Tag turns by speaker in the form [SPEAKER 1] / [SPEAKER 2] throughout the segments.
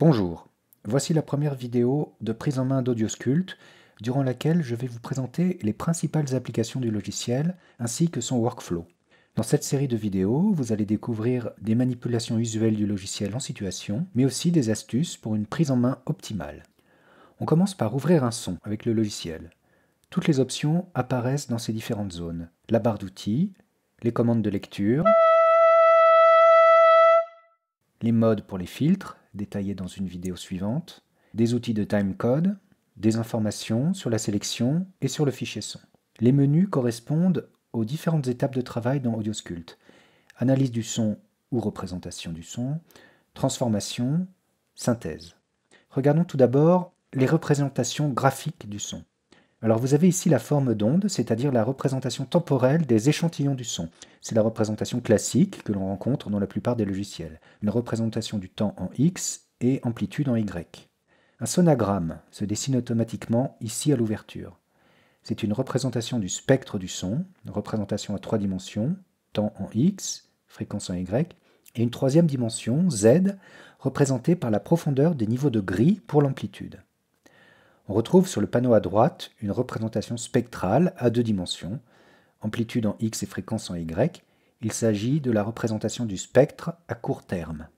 [SPEAKER 1] Bonjour, voici la première vidéo de prise en main d'AudioSculpt durant laquelle je vais vous présenter les principales applications du logiciel ainsi que son workflow. Dans cette série de vidéos, vous allez découvrir des manipulations usuelles du logiciel en situation, mais aussi des astuces pour une prise en main optimale. On commence par ouvrir un son avec le logiciel. Toutes les options apparaissent dans ces différentes zones. La barre d'outils, les commandes de lecture, les modes pour les filtres, détaillé dans une vidéo suivante, des outils de timecode, des informations sur la sélection et sur le fichier son. Les menus correspondent aux différentes étapes de travail dans AudioSculpt. Analyse du son ou représentation du son, transformation, synthèse. Regardons tout d'abord les représentations graphiques du son. Alors vous avez ici la forme d'onde, c'est-à-dire la représentation temporelle des échantillons du son. C'est la représentation classique que l'on rencontre dans la plupart des logiciels, une représentation du temps en X et amplitude en Y. Un sonagramme se dessine automatiquement ici à l'ouverture. C'est une représentation du spectre du son, une représentation à trois dimensions, temps en X, fréquence en Y, et une troisième dimension, Z, représentée par la profondeur des niveaux de gris pour l'amplitude on retrouve sur le panneau à droite une représentation spectrale à deux dimensions, amplitude en x et fréquence en y. Il s'agit de la représentation du spectre à court terme.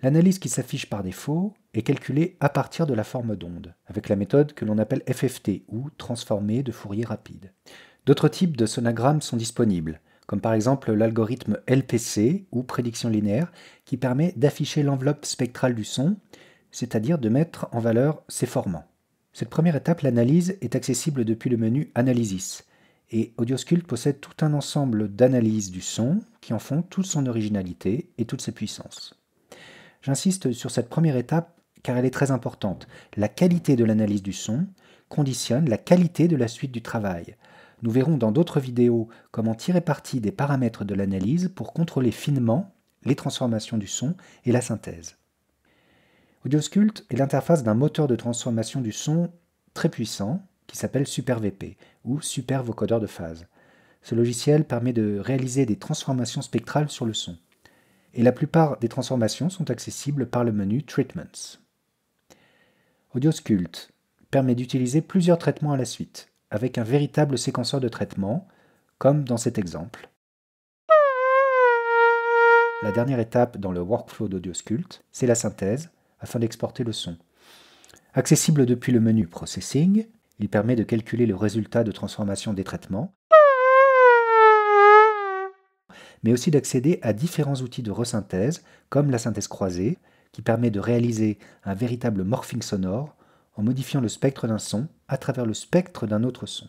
[SPEAKER 1] L'analyse qui s'affiche par défaut est calculée à partir de la forme d'onde, avec la méthode que l'on appelle FFT ou transformée de Fourier rapide. D'autres types de sonagrammes sont disponibles, comme par exemple l'algorithme LPC ou prédiction linéaire qui permet d'afficher l'enveloppe spectrale du son, c'est-à-dire de mettre en valeur ses formants. Cette première étape, l'analyse, est accessible depuis le menu Analysis, et Audiosculpt possède tout un ensemble d'analyses du son qui en font toute son originalité et toute sa puissance. J'insiste sur cette première étape car elle est très importante. La qualité de l'analyse du son conditionne la qualité de la suite du travail. Nous verrons dans d'autres vidéos comment tirer parti des paramètres de l'analyse pour contrôler finement les transformations du son et la synthèse. AudioSculpt est l'interface d'un moteur de transformation du son très puissant qui s'appelle SuperVP ou Super Vocodeur de phase. Ce logiciel permet de réaliser des transformations spectrales sur le son. Et la plupart des transformations sont accessibles par le menu Treatments. AudioSculpt permet d'utiliser plusieurs traitements à la suite, avec un véritable séquenceur de traitement, comme dans cet exemple. La dernière étape dans le workflow d'AudioSculpt, c'est la synthèse, afin d'exporter le son. Accessible depuis le menu Processing, il permet de calculer le résultat de transformation des traitements, mais aussi d'accéder à différents outils de resynthèse, comme la synthèse croisée, qui permet de réaliser un véritable morphing sonore en modifiant le spectre d'un son à travers le spectre d'un autre son.